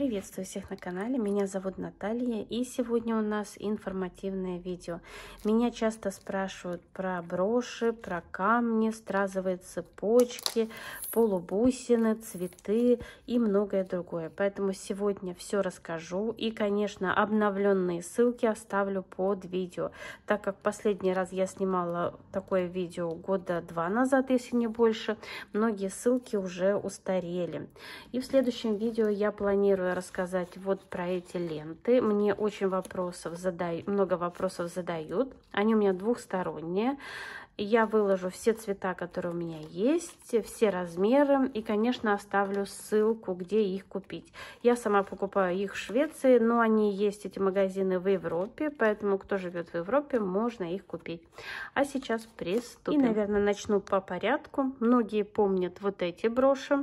Приветствую всех на канале, меня зовут Наталья и сегодня у нас информативное видео. Меня часто спрашивают про броши, про камни, стразовые цепочки, полубусины, цветы и многое другое. Поэтому сегодня все расскажу и, конечно, обновленные ссылки оставлю под видео, так как последний раз я снимала такое видео года два назад, если не больше, многие ссылки уже устарели. И в следующем видео я планирую рассказать вот про эти ленты. Мне очень вопросов задай, много вопросов задают. Они у меня двухсторонние. Я выложу все цвета, которые у меня есть, все размеры и, конечно, оставлю ссылку, где их купить. Я сама покупаю их в Швеции, но они есть, эти магазины, в Европе, поэтому, кто живет в Европе, можно их купить. А сейчас приступим. И, наверное, начну по порядку. Многие помнят вот эти броши.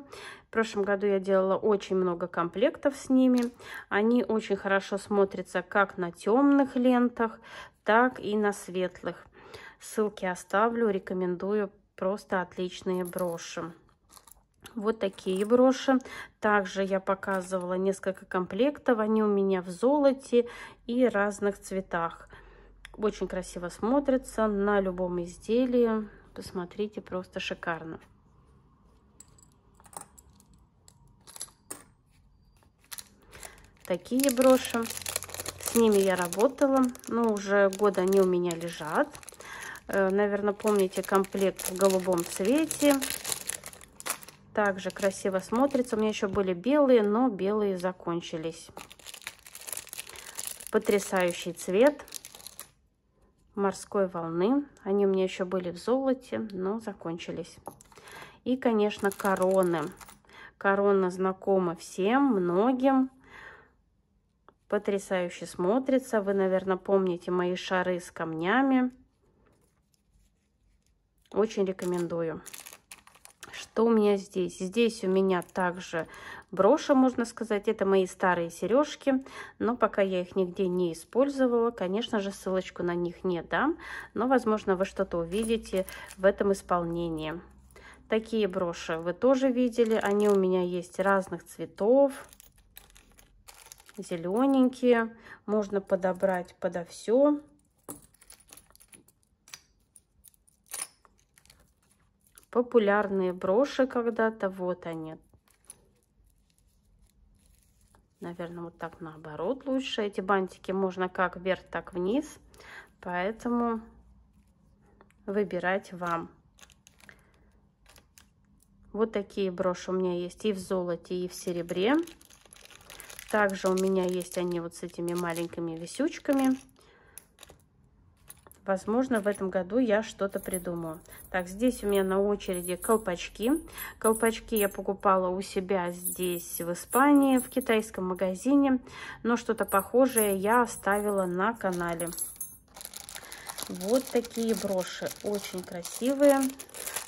В прошлом году я делала очень много комплектов с ними. Они очень хорошо смотрятся как на темных лентах, так и на светлых. Ссылки оставлю, рекомендую. Просто отличные броши. Вот такие броши. Также я показывала несколько комплектов. Они у меня в золоте и разных цветах. Очень красиво смотрится на любом изделии. Посмотрите, просто шикарно. Такие броши. С ними я работала, но уже года они у меня лежат. Э, наверное, помните комплект в голубом цвете. Также красиво смотрится. У меня еще были белые, но белые закончились. Потрясающий цвет морской волны. Они у меня еще были в золоте, но закончились. И, конечно, короны. Корона знакома всем, многим потрясающе смотрится. Вы, наверное, помните мои шары с камнями. Очень рекомендую. Что у меня здесь? Здесь у меня также броша, можно сказать. Это мои старые сережки, но пока я их нигде не использовала. Конечно же, ссылочку на них не дам, но, возможно, вы что-то увидите в этом исполнении. Такие броши вы тоже видели. Они у меня есть разных цветов. Зелененькие. Можно подобрать подо все. популярные броши когда-то. Вот они. Наверное, вот так наоборот лучше. Эти бантики можно как вверх, так вниз. Поэтому выбирать вам. Вот такие броши у меня есть и в золоте, и в серебре. Также у меня есть они вот с этими маленькими висючками. Возможно, в этом году я что-то придумаю. Так, здесь у меня на очереди колпачки. Колпачки я покупала у себя здесь, в Испании, в китайском магазине. Но что-то похожее я оставила на канале. Вот такие броши. Очень красивые.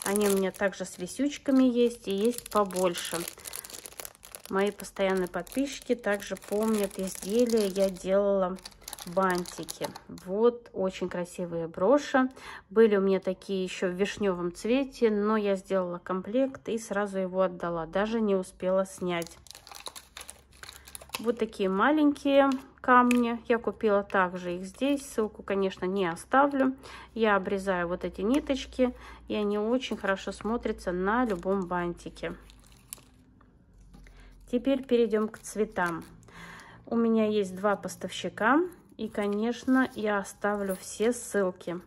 Они у меня также с висючками есть и есть побольше. Мои постоянные подписчики также помнят изделия я делала бантики. Вот очень красивые броши. Были у меня такие еще в вишневом цвете, но я сделала комплект и сразу его отдала. Даже не успела снять. Вот такие маленькие камни. Я купила также их здесь. Ссылку, конечно, не оставлю. Я обрезаю вот эти ниточки. И они очень хорошо смотрятся на любом бантике. Теперь перейдем к цветам. У меня есть два поставщика. И, конечно, я оставлю все ссылки.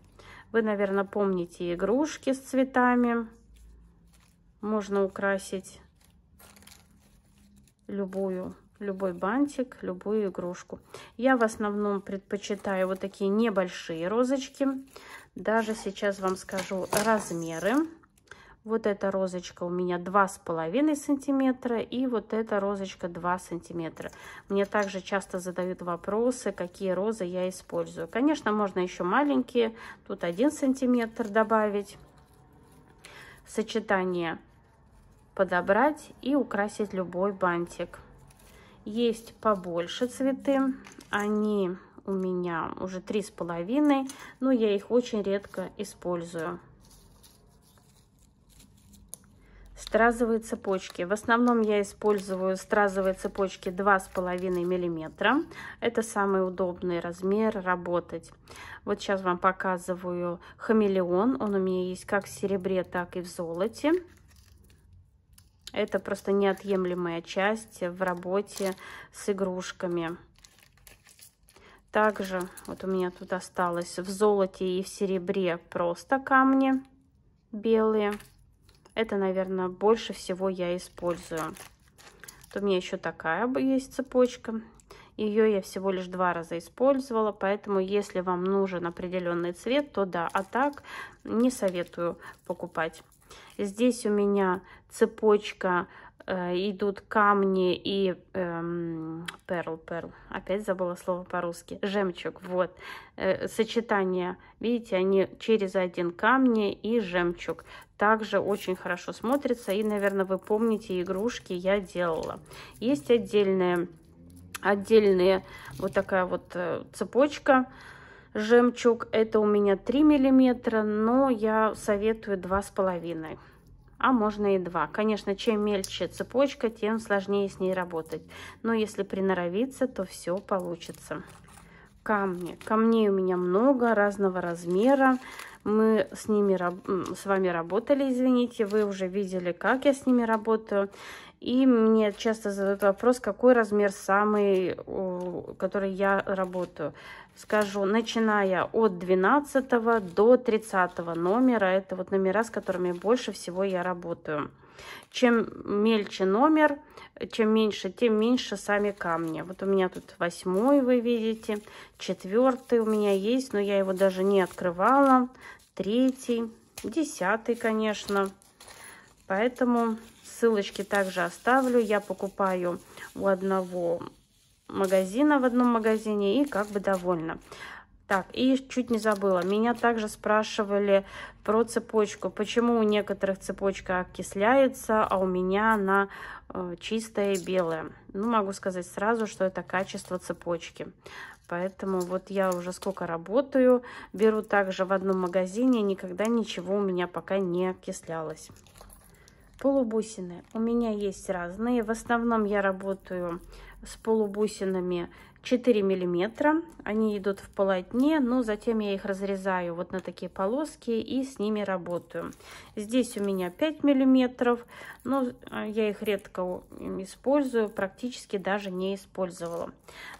Вы, наверное, помните игрушки с цветами. Можно украсить любую любой бантик, любую игрушку. Я в основном предпочитаю вот такие небольшие розочки. Даже сейчас вам скажу размеры. Вот эта розочка у меня два с половиной сантиметра и вот эта розочка 2 сантиметра. Мне также часто задают вопросы, какие розы я использую. Конечно, можно еще маленькие, тут один сантиметр добавить. Сочетание подобрать и украсить любой бантик. Есть побольше цветы, они у меня уже три с половиной, но я их очень редко использую. стразовые цепочки. В основном я использую стразовые цепочки 2,5 мм. Это самый удобный размер работать. Вот сейчас вам показываю хамелеон. Он у меня есть как в серебре, так и в золоте. Это просто неотъемлемая часть в работе с игрушками. Также вот у меня тут осталось в золоте и в серебре просто камни белые. Это, наверное, больше всего я использую. Вот у меня еще такая есть цепочка. Ее я всего лишь два раза использовала, поэтому если вам нужен определенный цвет, то да, а так не советую покупать. Здесь у меня цепочка Э, идут камни и эм, перл, перл, опять забыла слово по-русски, жемчуг, вот, э, сочетание, видите, они через один камни и жемчуг, также очень хорошо смотрится, и, наверное, вы помните, игрушки я делала. Есть отдельные, отдельные, вот такая вот э, цепочка, жемчуг, это у меня 3 миллиметра, но я советую 2,5 мм а можно и два. Конечно, чем мельче цепочка, тем сложнее с ней работать. Но если приноровиться, то все получится. Камни. Камней у меня много, разного размера. Мы с ними с вами работали, извините, вы уже видели, как я с ними работаю. И мне часто задают вопрос, какой размер самый, который я работаю. Скажу, начиная от 12 до 30 номера. Это вот номера, с которыми больше всего я работаю. Чем мельче номер, чем меньше, тем меньше сами камни. Вот у меня тут восьмой, вы видите. Четвертый у меня есть, но я его даже не открывала. Третий, десятый, конечно. Поэтому Ссылочки также оставлю. Я покупаю у одного магазина в одном магазине и как бы довольна. Так, и чуть не забыла, меня также спрашивали про цепочку. Почему у некоторых цепочка окисляется, а у меня она э, чистая и белая. Ну, могу сказать сразу, что это качество цепочки. Поэтому вот я уже сколько работаю, беру также в одном магазине, никогда ничего у меня пока не окислялось. Полубусины. У меня есть разные. В основном я работаю с полубусинами 4 миллиметра. Они идут в полотне, но затем я их разрезаю вот на такие полоски и с ними работаю. Здесь у меня 5 миллиметров, но э, я их редко использую, практически даже не использовала.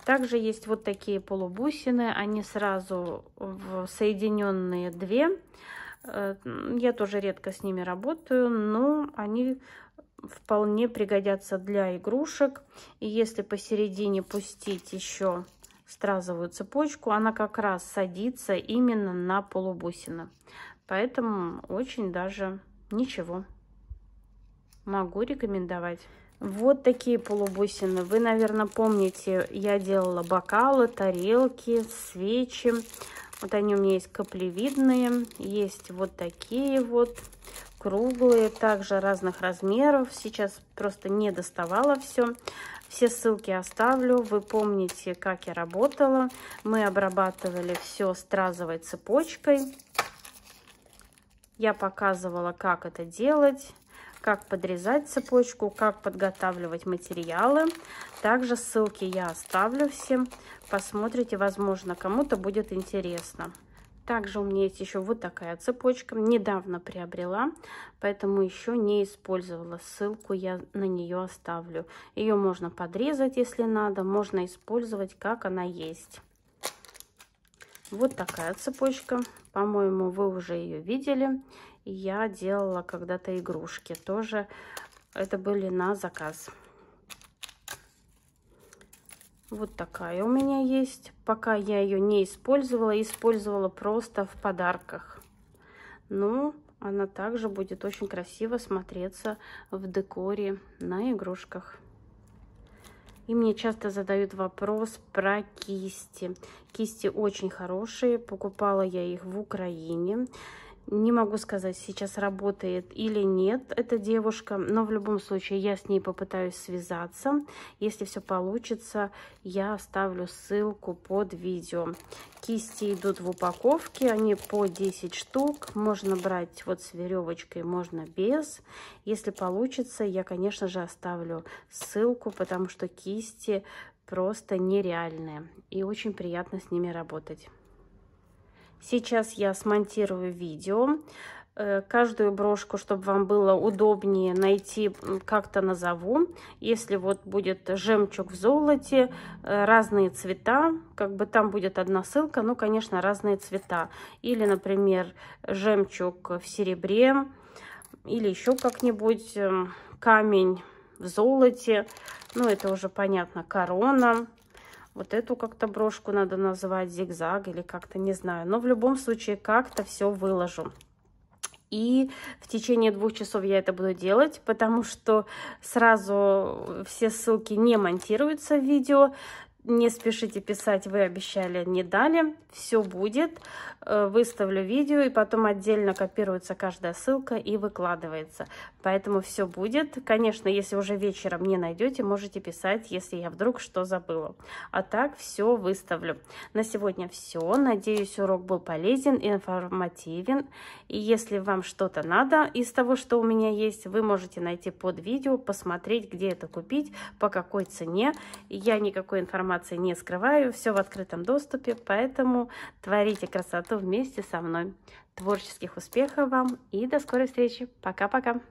Также есть вот такие полубусины, они сразу соединенные две. 2 Э, я тоже редко с ними работаю, но они вполне пригодятся для игрушек. И если посередине пустить еще стразовую цепочку, она как раз садится именно на полубусины. Поэтому очень даже ничего могу рекомендовать. Вот такие полубусины. Вы, наверное, помните, я делала бокалы, тарелки, свечи. Вот они у меня есть каплевидные, есть вот такие вот, круглые, также разных размеров. Сейчас просто не доставала все. Все ссылки оставлю. Вы помните, как я работала. Мы обрабатывали все стразовой цепочкой. Я показывала, как это делать как подрезать цепочку, как подготавливать материалы. Также ссылки я оставлю всем, посмотрите, возможно, кому-то будет интересно. Также у меня есть еще вот такая цепочка, недавно приобрела, поэтому еще не использовала, ссылку я на нее оставлю. Ее можно подрезать, если надо, можно использовать, как она есть. Вот такая цепочка, по-моему, вы уже ее видели я делала когда-то игрушки. Тоже это были на заказ. Вот такая у меня есть. Пока я ее не использовала, использовала просто в подарках. Ну, она также будет очень красиво смотреться в декоре на игрушках. И мне часто задают вопрос про кисти. Кисти очень хорошие. Покупала я их в Украине. Не могу сказать, сейчас работает или нет эта девушка, но в любом случае я с ней попытаюсь связаться. Если все получится, я оставлю ссылку под видео. Кисти идут в упаковке, они по 10 штук. Можно брать вот с веревочкой, можно без. Если получится, я, конечно же, оставлю ссылку, потому что кисти просто нереальные и очень приятно с ними работать. Сейчас я смонтирую видео. Э, каждую брошку, чтобы вам было удобнее найти, как-то назову. Если вот будет жемчуг в золоте, э, разные цвета, как бы там будет одна ссылка, но, ну, конечно, разные цвета. Или, например, жемчуг в серебре, или еще как-нибудь эм, камень в золоте. Ну, это уже понятно, корона. Вот эту как-то брошку надо назвать зигзаг или как-то, не знаю. Но в любом случае как-то все выложу. И в течение двух часов я это буду делать, потому что сразу все ссылки не монтируются в видео. Не спешите писать, вы обещали, не дали. Все будет. Э, выставлю видео, и потом отдельно копируется каждая ссылка и выкладывается. Поэтому все будет. Конечно, если уже вечером не найдете, можете писать, если я вдруг что забыла. А так все выставлю. На сегодня все. Надеюсь, урок был полезен, информативен. И если вам что-то надо из того, что у меня есть, вы можете найти под видео, посмотреть, где это купить, по какой цене. Я никакой информации информации не скрываю, все в открытом доступе, поэтому творите красоту вместе со мной. Творческих успехов вам и до скорой встречи. Пока-пока!